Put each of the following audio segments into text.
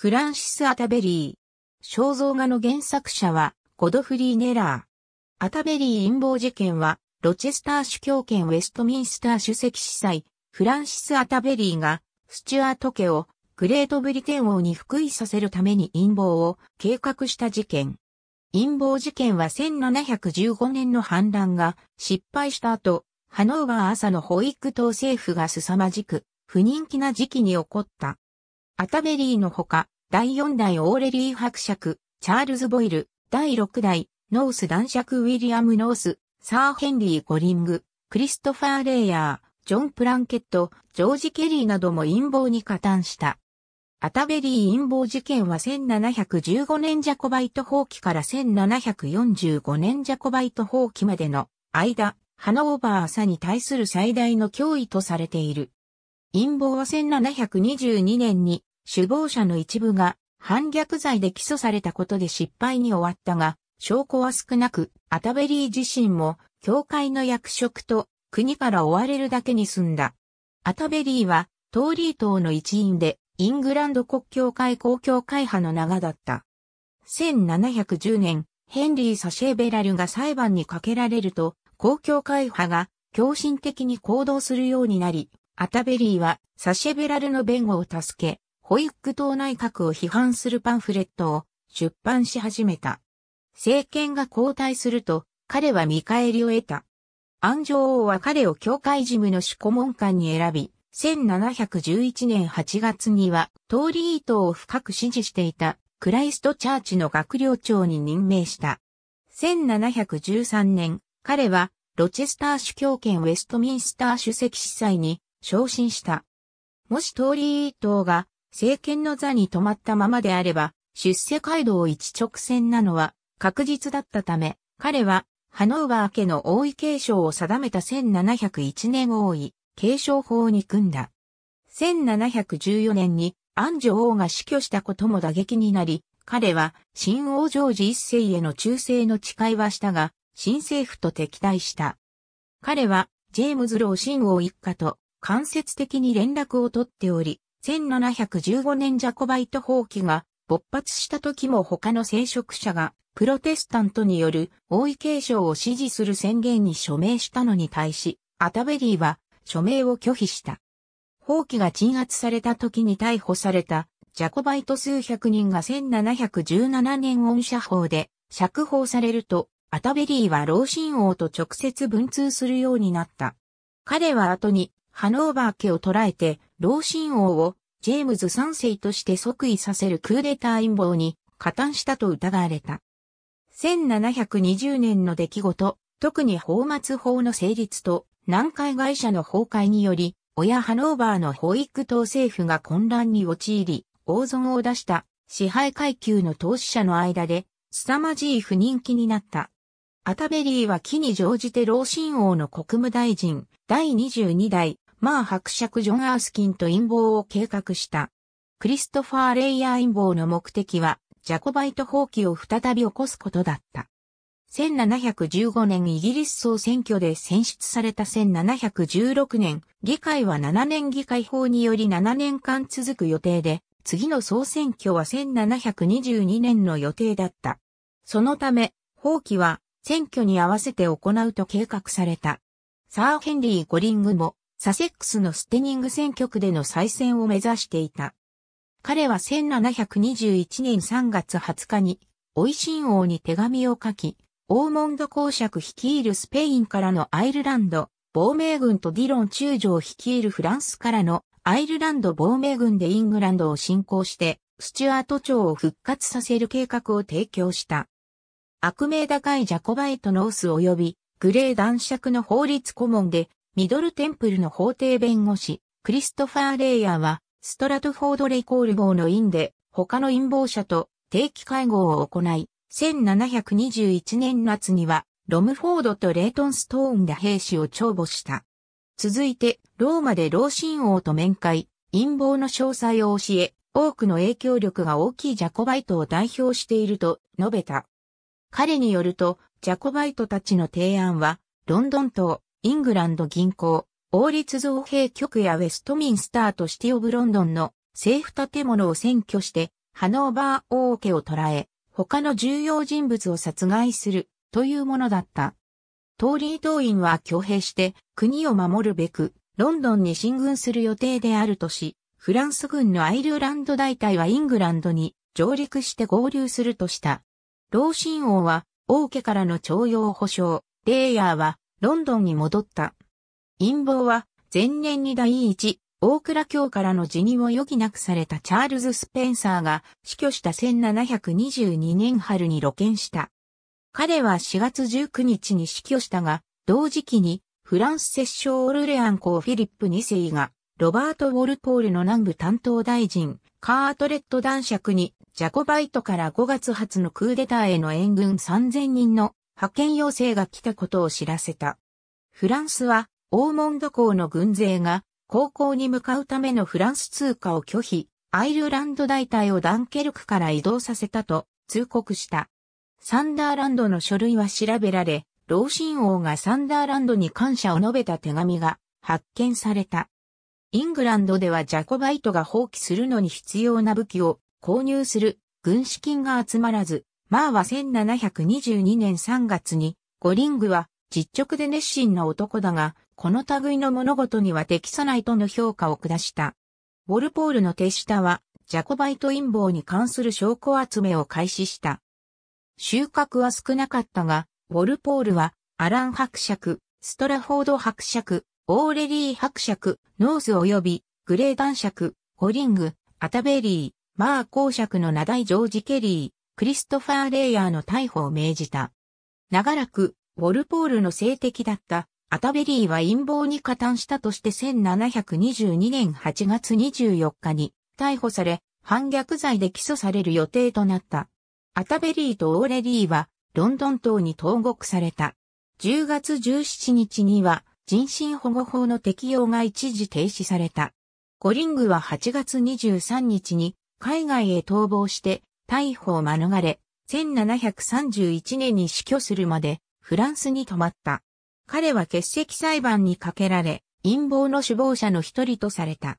フランシス・アタベリー。肖像画の原作者は、ゴドフリー・ネラー。アタベリー陰謀事件は、ロチェスター主教権ウェストミンスター主席司祭、フランシス・アタベリーが、スチュアート家を、グレートブリテン王に復位させるために陰謀を計画した事件。陰謀事件は1715年の反乱が失敗した後、ハノーバー朝の保育党政府が凄まじく不人気な時期に起こったアタベリーのほか、第4代オーレリー伯爵、チャールズ・ボイル、第6代、ノース男爵ウィリアム・ノース、サー・ヘンリー・ゴリング、クリストファー・レイヤー、ジョン・プランケット、ジョージ・ケリーなども陰謀に加担した。アタベリー陰謀事件は1715年ジャコバイト放棄から1745年ジャコバイト放棄までの間、ハノーバー朝に対する最大の脅威とされている。陰謀は1722年に首謀者の一部が反逆罪で起訴されたことで失敗に終わったが、証拠は少なく、アタベリー自身も、教会の役職と国から追われるだけに済んだ。アタベリーは、トーリー党の一員で、イングランド国教会公共会派の長だった。1710年、ヘンリー・サシェベラルが裁判にかけられると、公共会派が狂信的に行動するようになり、アタベリーはサシェベラルの弁護を助け、ホイック党内閣を批判するパンフレットを出版し始めた。政権が交代すると、彼は見返りを得た。安城王は彼を教会事務の主顧問官に選び、1711年8月には、トーリー党を深く支持していた、クライストチャーチの学寮長に任命した。1713年、彼は、ロチェスター主教権ウェストミンスター主席司祭に昇進した。もしトーリーが政権の座に止まったままであれば、出世街道一直線なのは確実だったため、彼はハノーバー家の王位継承を定めた1701年王位継承法に組んだ。1714年にアジ女王が死去したことも打撃になり、彼は新王ジョージ一世への忠誠の誓いはしたが、新政府と敵対した。彼はジェームズ・ロー新王一家と間接的に連絡を取っており、1715年ジャコバイト放棄が勃発した時も他の聖職者がプロテスタントによる王位継承を支持する宣言に署名したのに対し、アタベリーは署名を拒否した。放棄が鎮圧された時に逮捕されたジャコバイト数百人が1717年恩赦法で釈放されると、アタベリーは老神王と直接文通するようになった。彼は後にハノーバー家を捕らえて、老親王をジェームズ3世として即位させるクーデター陰謀に加担したと疑われた。1720年の出来事、特に法末法の成立と南海会社の崩壊により、親ハノーバーの保育党政府が混乱に陥り、大損を出した支配階級の投資者の間で、凄まじい不人気になった。アタベリーは木に乗じて老親王の国務大臣、第22代、マー伯爵ジョン・アースキンと陰謀を計画した。クリストファー・レイヤー陰謀の目的は、ジャコバイト放棄を再び起こすことだった。1715年イギリス総選挙で選出された1716年、議会は7年議会法により7年間続く予定で、次の総選挙は1722年の予定だった。そのため、放棄は選挙に合わせて行うと計画された。サー・ヘンリー・ゴリングもサセックスのステニング選挙区での再選を目指していた。彼は1721年3月20日に、オイシン王に手紙を書き、オーモンド公爵率いるスペインからのアイルランド、亡命軍とディロン中将率いるフランスからのアイルランド亡命軍でイングランドを侵攻して、スチュアート朝を復活させる計画を提供した。悪名高いジャコバイトノース及びグレー男爵の法律顧問でミドルテンプルの法廷弁護士クリストファー・レイヤーはストラトフォード・レイコール号の院で他の陰謀者と定期会合を行い1721年夏にはロムフォードとレイトン・ストーンで兵士を帳簿した。続いて、ローマで老神王と面会、陰謀の詳細を教え、多くの影響力が大きいジャコバイトを代表していると述べた。彼によると、ジャコバイトたちの提案は、ロンドン島、イングランド銀行、王立造幣局やウェストミンスターとシティオブロンドンの政府建物を占拠して、ハノーバー王家を捕らえ、他の重要人物を殺害するというものだった。トーリー党員は挙兵して国を守るべくロンドンに進軍する予定であるとし、フランス軍のアイルランド大隊はイングランドに上陸して合流するとした。老親王は王家からの徴用保障、レイヤーはロンドンに戻った。陰謀は前年に第一、大倉卿からの辞任を余儀なくされたチャールズ・スペンサーが死去した1722年春に露見した。彼は4月19日に死去したが、同時期にフランス摂政オルレアン公フィリップ2世がロバート・ウォルポールの南部担当大臣、カートレット男爵に、ジャコバイトから5月初のクーデターへの援軍3000人の派遣要請が来たことを知らせた。フランスは、オーモンド港の軍勢が、航行に向かうためのフランス通貨を拒否、アイルランド大隊をダンケルクから移動させたと通告した。サンダーランドの書類は調べられ、老親王がサンダーランドに感謝を述べた手紙が発見された。イングランドではジャコバイトが放棄するのに必要な武器を購入する軍資金が集まらず、マーは1722年3月に、ゴリングは実直で熱心な男だが、この類の物事には適さないとの評価を下した。ウォルポールの手下は、ジャコバイト陰謀に関する証拠集めを開始した。収穫は少なかったが、ウォルポールは、アラン伯爵、ストラフォード伯爵、オーレリー伯爵、ノース及び、グレー男爵、ホリング、アタベリー、マー公爵の名題ジョージ・ケリー、クリストファー・レイヤーの逮捕を命じた。長らく、ウォルポールの性的だったアタベリーは陰謀に加担したとして1722年8月24日に逮捕され、反逆罪で起訴される予定となった。アタベリーとオーレリーはロンドン島に投獄された。10月17日には人身保護法の適用が一時停止された。ゴリングは8月23日に海外へ逃亡して逮捕を免れ、1731年に死去するまでフランスに泊まった。彼は欠席裁判にかけられ、陰謀の首謀者の一人とされた。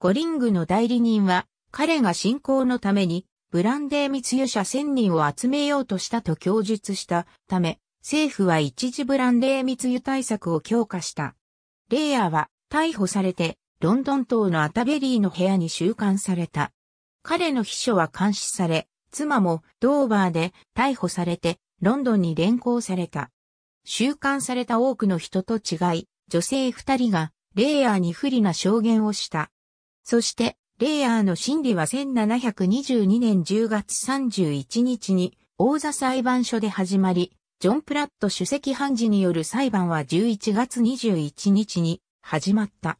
ゴリングの代理人は、彼が信仰のために、ブランデー密輸者1000人を集めようとしたと供述したため、政府は一時ブランデー密輸対策を強化した。レイヤーは逮捕されてロンドン島のアタベリーの部屋に収監された。彼の秘書は監視され、妻もドーバーで逮捕されてロンドンに連行された。収監された多くの人と違い、女性二人がレイヤーに不利な証言をした。そして、レイヤーの審理は1722年10月31日に王座裁判所で始まり、ジョン・プラット主席判事による裁判は11月21日に始まった。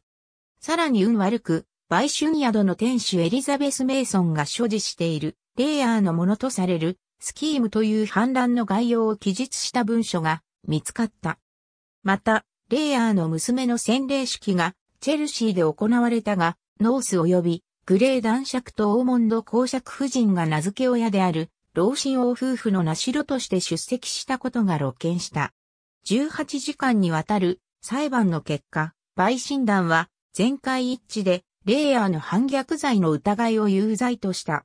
さらに運悪く、売春宿の店主エリザベス・メイソンが所持している、レイヤーのものとされる、スキームという反乱の概要を記述した文書が見つかった。また、レイヤーの娘の洗礼式が、チェルシーで行われたが、ノース及び、グレー男爵とオーモンド公爵夫人が名付け親である、老親王夫婦の名ろとして出席したことが露見した。18時間にわたる裁判の結果、陪審団は全会一致でレイヤーの反逆罪の疑いを有罪とした。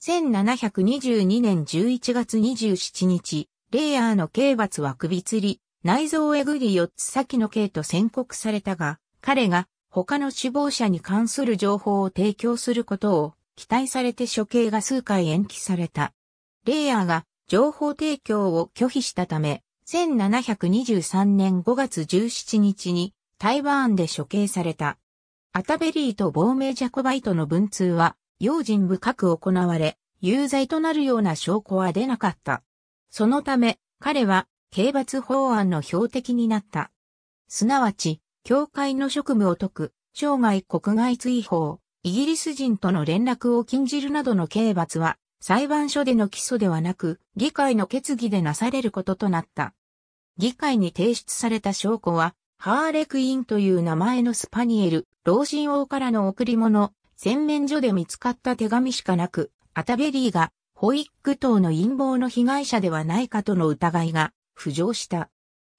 1722年11月27日、レイヤーの刑罰は首吊り、内臓をえぐり4つ先の刑と宣告されたが、彼が他の死亡者に関する情報を提供することを期待されて処刑が数回延期された。レイヤーが情報提供を拒否したため、1723年5月17日に台湾で処刑された。アタベリーと亡命ジャコバイトの文通は用心深く行われ、有罪となるような証拠は出なかった。そのため、彼は刑罰法案の標的になった。すなわち、教会の職務を解く、生涯国外追放、イギリス人との連絡を禁じるなどの刑罰は裁判所での起訴ではなく、議会の決議でなされることとなった。議会に提出された証拠は、ハーレクインという名前のスパニエル、老人王からの贈り物、洗面所で見つかった手紙しかなく、アタベリーが、ホイック等の陰謀の被害者ではないかとの疑いが浮上した。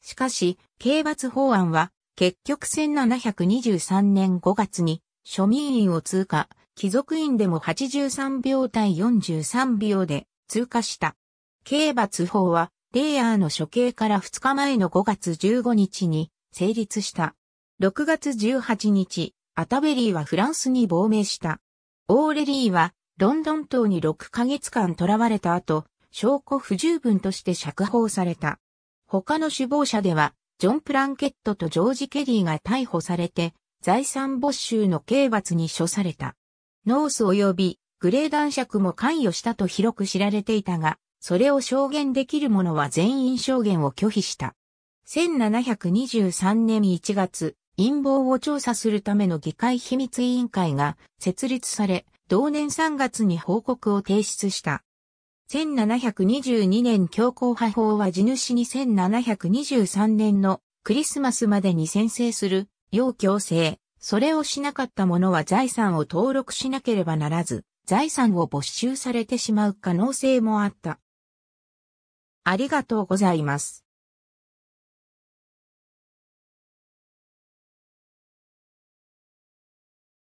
しかし、刑罰法案は、結局1723年5月に、庶民院を通過、貴族院でも83秒対43秒で通過した。刑罰法は、レイヤーの処刑から2日前の5月15日に成立した。6月18日、アタベリーはフランスに亡命した。オーレリーは、ロンドン島に6ヶ月間囚われた後、証拠不十分として釈放された。他の首謀者では、ジョン・プランケットとジョージ・ケリーが逮捕されて、財産没収の刑罰に処された。ノース及びグレー男爵も関与したと広く知られていたが、それを証言できる者は全員証言を拒否した。1723年1月、陰謀を調査するための議会秘密委員会が設立され、同年3月に報告を提出した。1722年強行派法は地主に1723年のクリスマスまでに宣誓する、要強制、それをしなかった者は財産を登録しなければならず、財産を没収されてしまう可能性もあった。ありがとうございます。